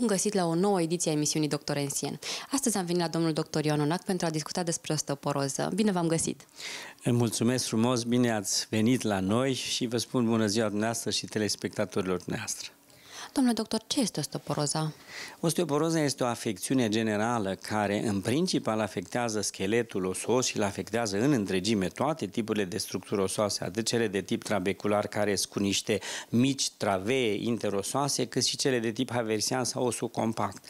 Bun găsit la o nouă ediție a emisiunii Doctor Ensien. Astăzi am venit la domnul doctor Onac pentru a discuta despre osteoporoză. Bine v-am găsit! Mulțumesc frumos, bine ați venit la noi și vă spun bună ziua dumneavoastră și telespectatorilor dumneavoastră. Domnule doctor, ce este osteoporoza? Osteoporoza este o afecțiune generală care în principal afectează scheletul osos și îl afectează în întregime toate tipurile de structuri osoase, atât cele de tip trabecular care sunt cu niște mici travee interosoase, cât și cele de tip haversian sau osul compact.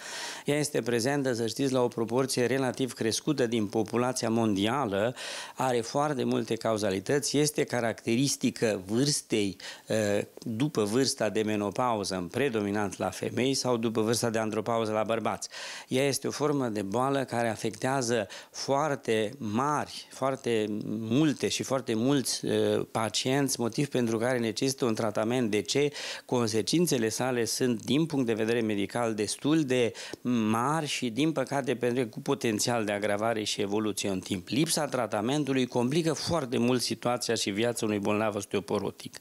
Ea este prezentă, să știți, la o proporție relativ crescută din populația mondială, are foarte multe cauzalități, este caracteristică vârstei eh, după vârsta de menopauză, în pre predominant la femei sau după vârsta de andropauză la bărbați. Ea este o formă de boală care afectează foarte mari, foarte multe și foarte mulți uh, pacienți, motiv pentru care necesită un tratament. De ce? Consecințele sale sunt, din punct de vedere medical, destul de mari și, din păcate, pentru cu potențial de agravare și evoluție în timp. Lipsa tratamentului complică foarte mult situația și viața unui bolnav osteoporotic.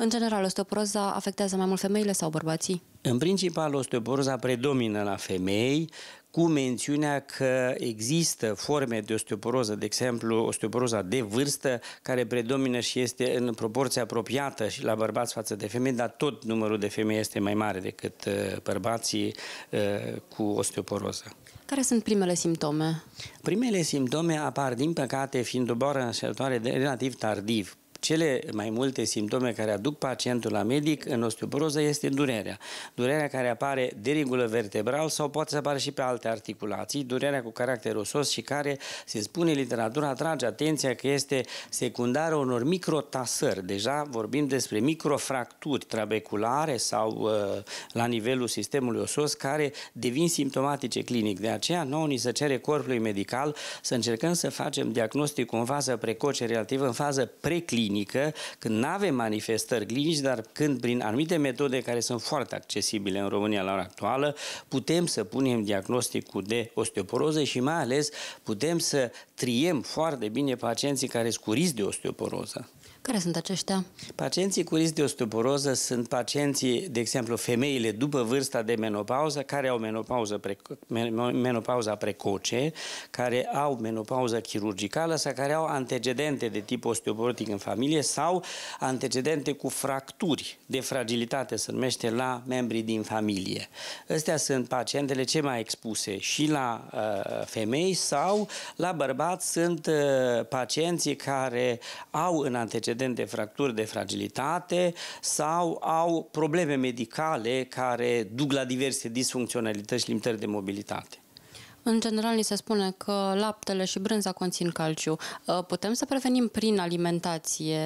În general, osteoporoza afectează mai mult femeile sau bărbații? În principal, osteoporoza predomină la femei, cu mențiunea că există forme de osteoporoză, de exemplu osteoporoza de vârstă, care predomină și este în proporție apropiată și la bărbați față de femei, dar tot numărul de femei este mai mare decât uh, bărbații uh, cu osteoporoză. Care sunt primele simptome? Primele simptome apar, din păcate, fiind o boară înșelătoare relativ tardiv, cele mai multe simptome care aduc pacientul la medic în osteoporoză este durerea. Durerea care apare de regulă vertebral sau poate să apară și pe alte articulații, durerea cu caracter osos și care, se spune literatura, atrage atenția că este secundară unor microtasări. Deja vorbim despre microfracturi trabeculare sau uh, la nivelul sistemului osos care devin simptomatice clinic. De aceea, nou ni se cere corpului medical să încercăm să facem diagnostic în fază precoce, relativ în fază preclinică clinică, când nu avem manifestări clinici, dar când prin anumite metode care sunt foarte accesibile în România la ora actuală, putem să punem diagnosticul de osteoporoză și mai ales putem să triem foarte bine pacienții care sunt cu risc de osteoporoză. Care sunt aceștia? Pacienții cu risc de osteoporoză sunt pacienții, de exemplu, femeile după vârsta de menopauză, care au menopauză preco- menopauza precoce, care au menopauză chirurgicală sau care au antecedente de tip osteoporotic în familie sau antecedente cu fracturi de fragilitate, se numește, la membrii din familie. Astea sunt pacientele ce mai expuse și la uh, femei sau la bărbați sunt uh, pacienții care au în antecedente antecedent de fracturi de fragilitate sau au probleme medicale care duc la diverse disfuncționalități și limitări de mobilitate. În general, ni se spune că laptele și brânza conțin calciu. Putem să prevenim prin alimentație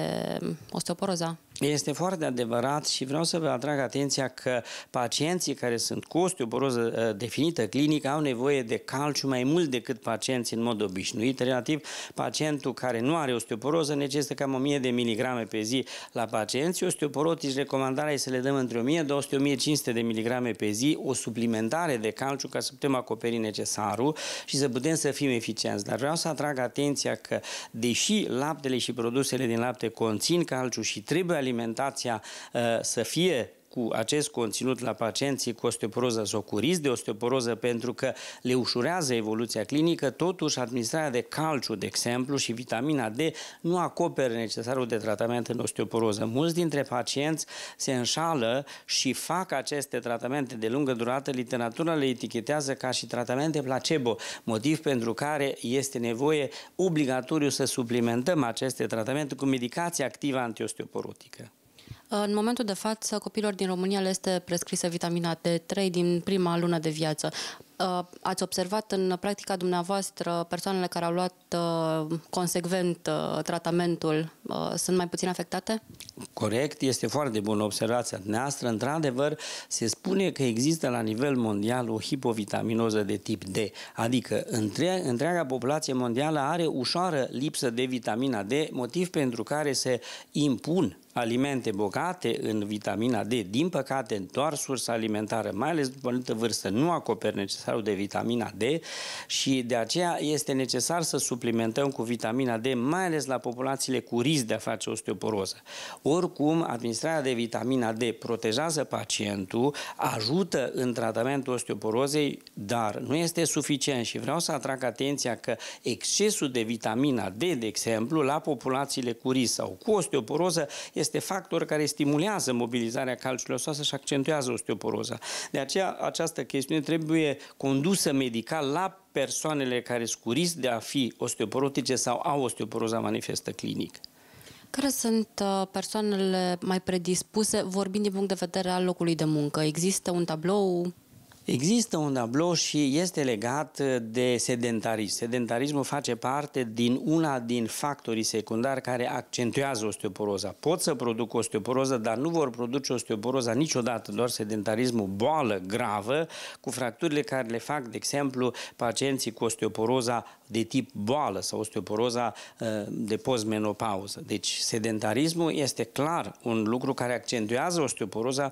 osteoporoza? Este foarte adevărat și vreau să vă atrag atenția că pacienții care sunt cu osteoporoză uh, definită clinică au nevoie de calciu mai mult decât pacienții în mod obișnuit. Relativ, pacientul care nu are osteoporoză necesită cam 1000 de miligrame pe zi la pacienții osteoporotici. Recomandarea este să le dăm între 1200-1500 de miligrame pe zi, o suplimentare de calciu ca să putem acoperi necesarul și să putem să fim eficienți. Dar vreau să atrag atenția că, deși laptele și produsele din lapte conțin calciu și trebuie alimentat, alimentația uh, să fie cu acest conținut la pacienții cu osteoporoză sau cu risc de osteoporoză pentru că le ușurează evoluția clinică, totuși administrarea de calciu, de exemplu, și vitamina D nu acoperă necesarul de tratament în osteoporoză. Mulți dintre pacienți se înșală și fac aceste tratamente de lungă durată, literatura le etichetează ca și tratamente placebo, motiv pentru care este nevoie obligatoriu să suplimentăm aceste tratamente cu medicație activă antiosteoporotică. În momentul de față, copilor din România le este prescrisă vitamina D3 din prima lună de viață. Uh, ați observat în practica dumneavoastră persoanele care au luat uh, consecvent uh, tratamentul sunt mai puțin afectate? Corect, este foarte bună observația noastră. Într-adevăr, se spune că există la nivel mondial o hipovitaminoză de tip D, adică între, întreaga populație mondială are ușoară lipsă de vitamina D, motiv pentru care se impun alimente bogate în vitamina D. Din păcate, doar sursa alimentară, mai ales după o anumită vârstă, nu acoperă necesar felul de vitamina D și de aceea este necesar să suplimentăm cu vitamina D, mai ales la populațiile cu risc de a face osteoporoză. Oricum, administrarea de vitamina D protejează pacientul, ajută în tratamentul osteoporozei, dar nu este suficient și vreau să atrag atenția că excesul de vitamina D, de exemplu, la populațiile cu risc sau cu osteoporoză, este factor care stimulează mobilizarea calciului osoasă și accentuează osteoporoza. De aceea, această chestiune trebuie condusă medical la persoanele care sunt cu risc de a fi osteoporotice sau au osteoporoza manifestă clinic. Care sunt uh, persoanele mai predispuse, vorbind din punct de vedere al locului de muncă? Există un tablou Există un tablou și este legat uh, de sedentarism. Sedentarismul face parte din una din factorii secundari care accentuează osteoporoza. Pot să produc osteoporoză, dar nu vor produce osteoporoza niciodată, doar sedentarismul, boală gravă, cu fracturile care le fac, de exemplu, pacienții cu osteoporoza de tip boală sau osteoporoza uh, de postmenopauză. Deci sedentarismul este clar un lucru care accentuează osteoporoza,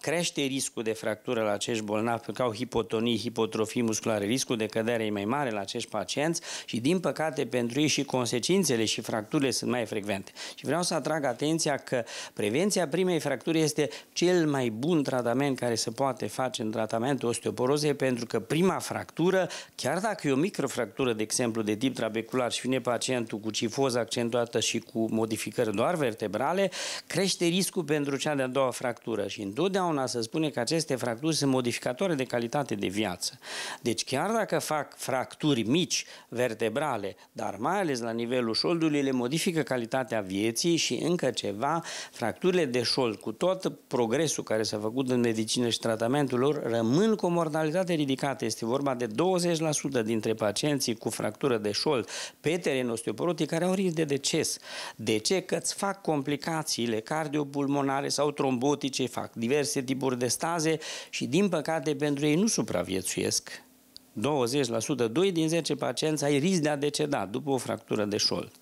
crește riscul de fractură la acești bolnavi că au hipotonii, hipotrofii musculare, riscul de cădere e mai mare la acești pacienți și, din păcate, pentru ei și consecințele și fracturile sunt mai frecvente. Și vreau să atrag atenția că prevenția primei fracturi este cel mai bun tratament care se poate face în tratamentul osteoporozei, pentru că prima fractură, chiar dacă e o microfractură, de exemplu, de tip trabecular și vine pacientul cu cifoză accentuată și cu modificări doar vertebrale, crește riscul pentru cea de-a doua fractură. Și întotdeauna se spune că aceste fracturi sunt modificatoare de de calitate de viață. Deci chiar dacă fac fracturi mici, vertebrale, dar mai ales la nivelul șoldului, le modifică calitatea vieții și încă ceva, fracturile de șold, cu tot progresul care s-a făcut în medicină și tratamentul lor, rămân cu o mortalitate ridicată. Este vorba de 20% dintre pacienții cu fractură de șold pe teren osteoporotic care au risc de deces. De ce? Că îți fac complicațiile cardiopulmonare sau trombotice, fac diverse tipuri de staze și din păcate pentru pentru ei nu supraviețuiesc. 20%, 2 din 10 pacienți ai risc de a deceda după o fractură de șold.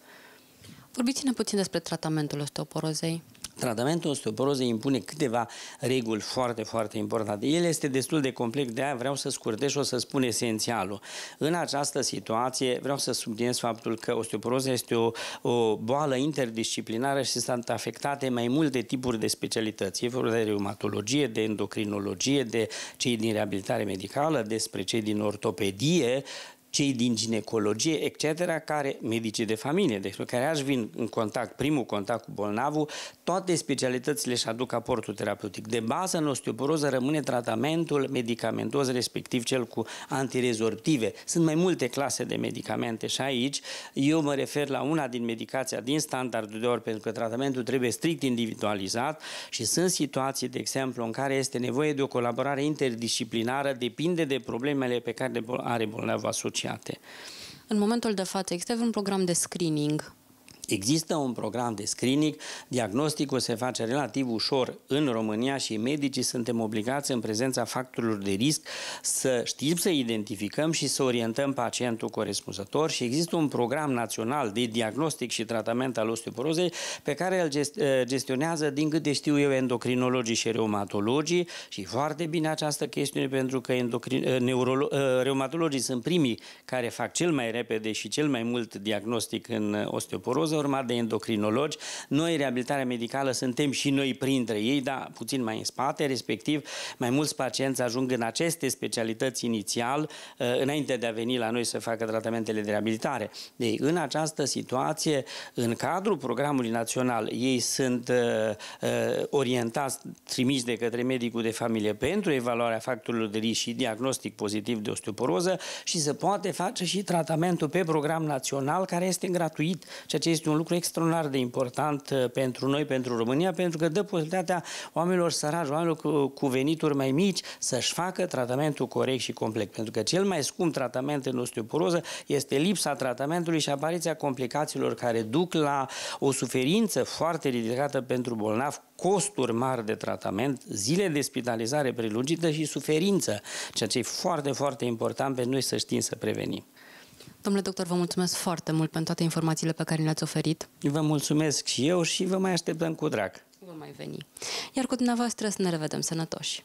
Vorbiți-ne puțin despre tratamentul osteoporozei. Tratamentul osteoporozei impune câteva reguli foarte, foarte importante. El este destul de complex, de aia vreau să scurtez și o să spun esențialul. În această situație vreau să subliniez faptul că osteoporoza este o, o boală interdisciplinară și sunt afectate mai multe tipuri de specialități. E vorba de reumatologie, de endocrinologie, de cei din reabilitare medicală, despre cei din ortopedie, cei din ginecologie, etc., care, medicii de familie, deci care aș vin în contact, primul contact cu bolnavul, toate specialitățile își aduc aportul terapeutic. De bază, în osteoporoză rămâne tratamentul medicamentos, respectiv cel cu antirezortive. Sunt mai multe clase de medicamente și aici eu mă refer la una din medicația din standardul de ori, pentru că tratamentul trebuie strict individualizat și sunt situații, de exemplu, în care este nevoie de o colaborare interdisciplinară, depinde de problemele pe care are bolnavul asociat beneficiate. În momentul de față există un program de screening Există un program de screening, diagnosticul se face relativ ușor în România și medicii suntem obligați în prezența factorilor de risc să știm să identificăm și să orientăm pacientul corespunzător și există un program național de diagnostic și tratament al osteoporozei pe care îl eh, gestionează, din câte știu eu, endocrinologii și reumatologii și foarte bine această chestiune pentru că eh, eh, reumatologii sunt primii care fac cel mai repede și cel mai mult diagnostic în osteoporoză, urmat de endocrinologi. Noi, reabilitarea medicală, suntem și noi printre ei, dar puțin mai în spate, respectiv mai mulți pacienți ajung în aceste specialități inițial, uh, înainte de a veni la noi să facă tratamentele de reabilitare. Deci, în această situație, în cadrul programului național, ei sunt uh, uh, orientați, trimiși de către medicul de familie pentru evaluarea factorilor de risc și diagnostic pozitiv de osteoporoză și se poate face și tratamentul pe program național care este gratuit, ceea ce este un lucru extraordinar de important uh, pentru noi, pentru România, pentru că dă posibilitatea oamenilor săraci, oamenilor cu, cu venituri mai mici, să-și facă tratamentul corect și complet. Pentru că cel mai scump tratament în osteoporoză este lipsa tratamentului și apariția complicațiilor care duc la o suferință foarte ridicată pentru bolnav, costuri mari de tratament, zile de spitalizare prelungită și suferință, ceea ce e foarte, foarte important pentru noi să știm să prevenim. Domnule doctor, vă mulțumesc foarte mult pentru toate informațiile pe care le-ați oferit. Vă mulțumesc și eu și vă mai așteptăm cu drag. Vă mai veni. Iar cu dumneavoastră să ne revedem sănătoși.